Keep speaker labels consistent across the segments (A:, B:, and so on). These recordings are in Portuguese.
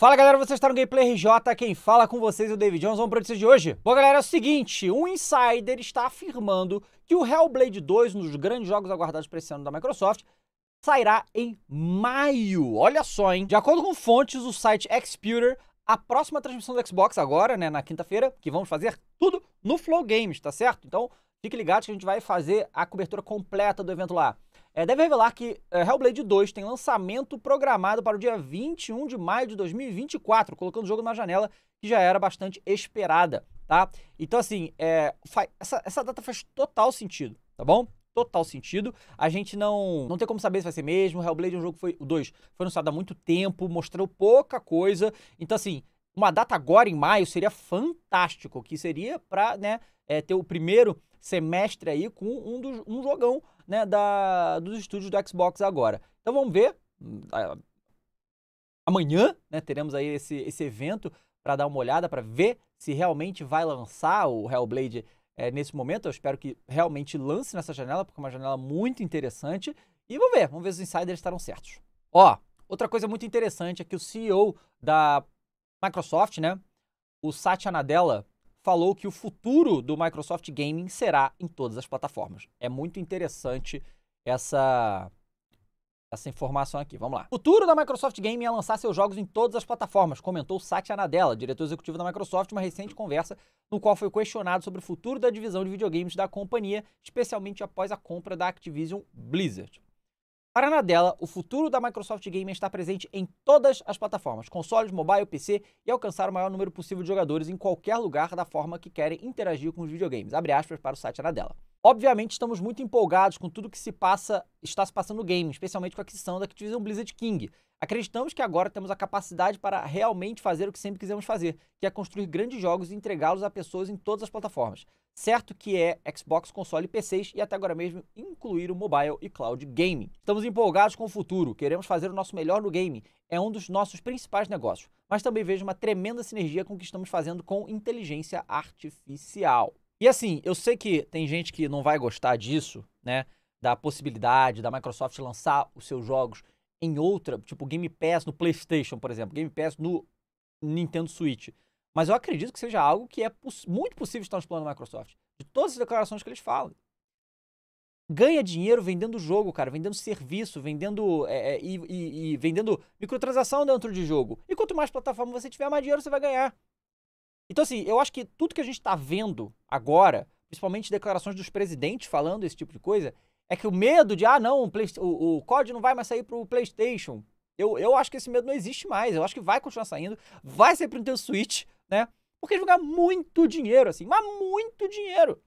A: Fala galera, vocês estão no Gameplay RJ, quem fala com vocês é o David Jones, vamos para notícia de hoje. Bom galera, é o seguinte, um insider está afirmando que o Hellblade 2, um dos grandes jogos aguardados para esse ano da Microsoft, sairá em maio. Olha só, hein? De acordo com fontes, o site Xputer, a próxima transmissão do Xbox agora, né, na quinta-feira, que vamos fazer tudo no Flow Games, tá certo? Então, fique ligado que a gente vai fazer a cobertura completa do evento lá. É, deve revelar que é, Hellblade 2 tem lançamento programado para o dia 21 de maio de 2024, colocando o jogo na janela que já era bastante esperada, tá? Então, assim, é, essa, essa data faz total sentido, tá bom? total sentido. A gente não não tem como saber se vai ser mesmo. Hellblade é um jogo foi o 2, foi anunciado há muito tempo, mostrou pouca coisa. Então assim, uma data agora em maio seria fantástico, que seria para, né, é, ter o primeiro semestre aí com um, dos, um jogão né, da, dos estúdios do Xbox agora. Então vamos ver. Ah, amanhã né, teremos aí esse, esse evento para dar uma olhada, para ver se realmente vai lançar o Hellblade é, nesse momento. Eu espero que realmente lance nessa janela, porque é uma janela muito interessante. E vamos ver, vamos ver se os insiders estarão certos. Ó, outra coisa muito interessante é que o CEO da Microsoft, né, o Satya Nadella, falou que o futuro do Microsoft Gaming será em todas as plataformas. É muito interessante essa essa informação aqui. Vamos lá. O futuro da Microsoft Gaming é lançar seus jogos em todas as plataformas, comentou Satya Nadella, diretor executivo da Microsoft, uma recente conversa no qual foi questionado sobre o futuro da divisão de videogames da companhia, especialmente após a compra da Activision Blizzard. Para Nadella, o futuro da Microsoft Game está presente em todas as plataformas, consoles, mobile, PC e alcançar o maior número possível de jogadores em qualquer lugar da forma que querem interagir com os videogames. Abre aspas para o site Nadella. Obviamente, estamos muito empolgados com tudo que se passa, está se passando no game, especialmente com a aquisição da Activision Blizzard King. Acreditamos que agora temos a capacidade para realmente fazer o que sempre quisemos fazer, que é construir grandes jogos e entregá-los a pessoas em todas as plataformas. Certo que é Xbox, console e PCs e até agora mesmo incluir o mobile e cloud gaming. Estamos empolgados com o futuro, queremos fazer o nosso melhor no game, é um dos nossos principais negócios, mas também vejo uma tremenda sinergia com o que estamos fazendo com inteligência artificial. E assim, eu sei que tem gente que não vai gostar disso, né? Da possibilidade da Microsoft lançar os seus jogos em outra, tipo Game Pass no PlayStation, por exemplo, Game Pass no Nintendo Switch. Mas eu acredito que seja algo que é poss muito possível estar nos planos da Microsoft. De todas as declarações que eles falam. Ganha dinheiro vendendo jogo, cara, vendendo serviço, vendendo é, é, e, e, e vendendo microtransação dentro de jogo. E quanto mais plataforma você tiver, mais dinheiro você vai ganhar. Então, assim, eu acho que tudo que a gente está vendo agora, principalmente declarações dos presidentes falando esse tipo de coisa, é que o medo de, ah, não, o, Play, o, o COD não vai mais sair para o PlayStation. Eu, eu acho que esse medo não existe mais. Eu acho que vai continuar saindo, vai ser para o Nintendo Switch, né? Porque jogar muito dinheiro, assim, mas muito dinheiro.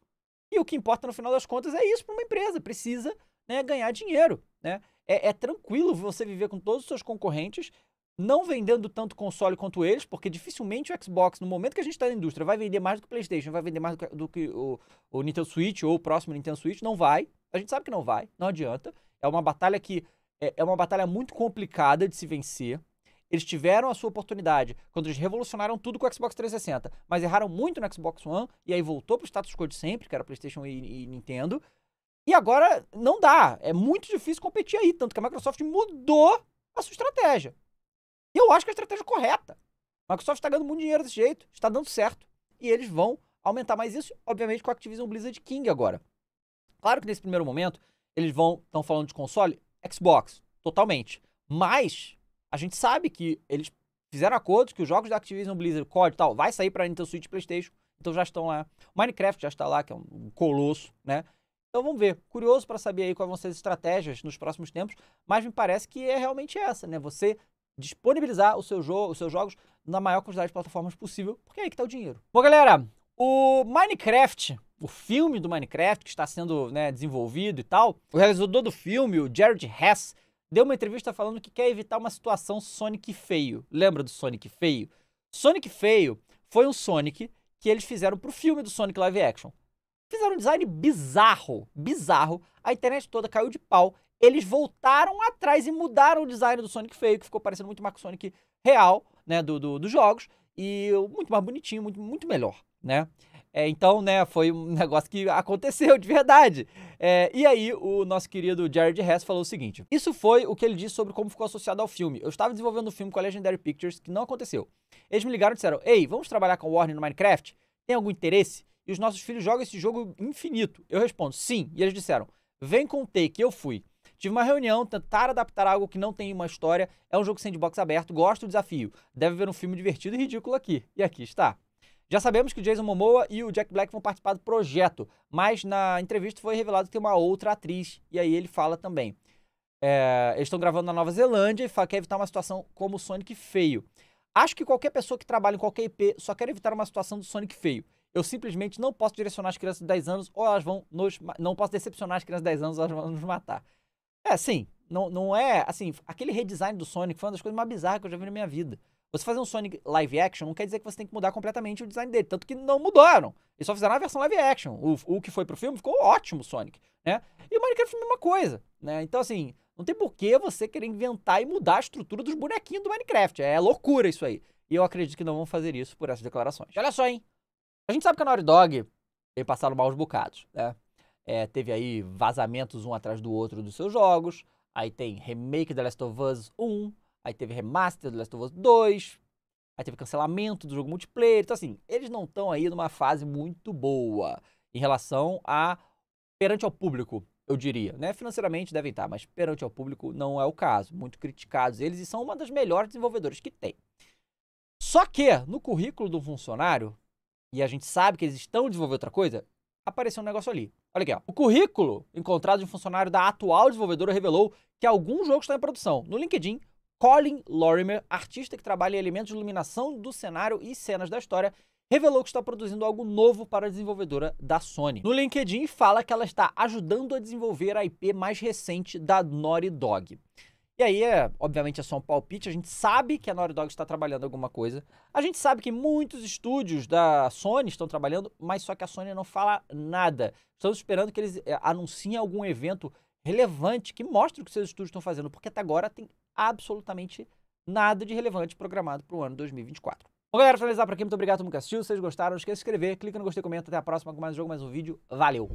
A: E o que importa no final das contas é isso para uma empresa. Precisa né, ganhar dinheiro, né? É, é, tranquilo você viver com todos os seus concorrentes, não vendendo tanto console quanto eles, porque dificilmente o Xbox, no momento que a gente está na indústria, vai vender mais do que o PlayStation, vai vender mais do que o, o Nintendo Switch ou o próximo Nintendo Switch. Não vai. A gente sabe que não vai, não adianta. É uma batalha que é, é uma batalha muito complicada de se vencer. Eles tiveram a sua oportunidade quando eles revolucionaram tudo com o Xbox 360, mas erraram muito no Xbox One e aí voltou para o status quo de sempre, que era PlayStation e, e Nintendo. E agora não dá, é muito difícil competir aí, tanto que a Microsoft mudou a sua estratégia. E eu acho que é a estratégia correta. A Microsoft está ganhando muito dinheiro desse jeito, está dando certo. E eles vão aumentar mais isso, obviamente, com a Activision Blizzard King agora. Claro que nesse primeiro momento, eles vão, estão falando de console, Xbox, totalmente. Mas a gente sabe que eles fizeram acordos que os jogos da Activision Blizzard, Code e tal, vai sair para Nintendo Switch PlayStation. Então já estão lá. Minecraft já está lá, que é um colosso, né? Então vamos ver. Curioso para saber aí quais vão ser as estratégias nos próximos tempos, mas me parece que é realmente essa, né? Você disponibilizar seu jogo, os seus jogos na maior quantidade de plataformas possível, porque é aí que está o dinheiro. Bom, galera, o Minecraft, o filme do Minecraft que está sendo né, desenvolvido e tal, o realizador do filme, o Jared Hess, deu uma entrevista falando que quer evitar uma situação Sonic feio. Lembra do Sonic feio? Sonic feio foi um Sonic que eles fizeram pro filme do Sonic live action. Fizeram um design bizarro, bizarro. A internet toda caiu de pau eles voltaram atrás e mudaram o design do Sonic feio, que ficou parecendo muito mais com o Sonic real, né, do, do, dos jogos, e muito mais bonitinho, muito, muito melhor, né? É, então, né, foi um negócio que aconteceu de verdade. É, e aí, o nosso querido Jared Hess falou o seguinte: Isso foi o que ele disse sobre como ficou associado ao filme. Eu estava desenvolvendo um filme com a Legendary Pictures que não aconteceu. Eles me ligaram e disseram: Ei, vamos trabalhar com Warner no Minecraft? Tem algum interesse? E os nossos filhos jogam esse jogo infinito. Eu respondo: Sim. E eles disseram: Vem com o take, eu fui. Tive uma reunião, tentar adaptar algo que não tem uma história. É um jogo sandbox aberto, gosto do desafio. Deve ver um filme divertido e ridículo aqui. E aqui está. Já sabemos que o Jason Momoa e o Jack Black vão participar do projeto, mas na entrevista foi revelado que tem uma outra atriz. E aí ele fala também. É, eles estão gravando na Nova Zelândia e quer evitar uma situação como o Sonic feio. Acho que qualquer pessoa que trabalha em qualquer IP só quer evitar uma situação do Sonic feio. Eu simplesmente não posso direcionar as crianças de 10 anos ou elas vão nos. Não posso decepcionar as crianças de 10 anos ou elas vão nos matar. É, sim. Não, não é, assim, aquele redesign do Sonic foi uma das coisas mais bizarras que eu já vi na minha vida. Você fazer um Sonic live action não quer dizer que você tem que mudar completamente o design dele. Tanto que não mudaram. Eles só fizeram a versão live action. O, o que foi pro filme ficou ótimo, Sonic, né? E o Minecraft é a mesma coisa, né? Então, assim, não tem por que você querer inventar e mudar a estrutura dos bonequinhos do Minecraft. É loucura isso aí. E eu acredito que não vão fazer isso por essas declarações. Olha só, hein? A gente sabe que a Naughty Dog tem passado maus bocados, né? É, teve aí vazamentos um atrás do outro dos seus jogos. Aí tem remake The Last of Us 1. Aí teve remaster The Last of Us 2. Aí teve cancelamento do jogo multiplayer. Então, assim, eles não estão aí numa fase muito boa em relação a. perante ao público, eu diria. Né? Financeiramente devem estar, tá, mas perante ao público não é o caso. Muito criticados eles e são uma das melhores desenvolvedoras que tem. Só que no currículo do funcionário, e a gente sabe que eles estão desenvolvendo outra coisa, apareceu um negócio ali. Olha aqui, ó. O currículo encontrado de um funcionário da atual desenvolvedora revelou que algum jogo está em produção. No LinkedIn, Colin Lorimer, artista que trabalha em elementos de iluminação do cenário e cenas da história, revelou que está produzindo algo novo para a desenvolvedora da Sony. No LinkedIn, fala que ela está ajudando a desenvolver a IP mais recente da Naughty Dog. E aí, é, obviamente, é só um palpite. A gente sabe que a Naughty Dog está trabalhando alguma coisa. A gente sabe que muitos estúdios da Sony estão trabalhando, mas só que a Sony não fala nada. Estamos esperando que eles eh, anunciem algum evento relevante que mostre o que seus estúdios estão fazendo, porque até agora tem absolutamente nada de relevante programado para o ano 2024. Bom, galera, finalizar por aqui. Muito obrigado a todo mundo que assistiu. Se vocês gostaram, não esqueça de se inscrever, clica no gostei, comenta. Até a próxima com mais um jogo, mais um vídeo. Valeu!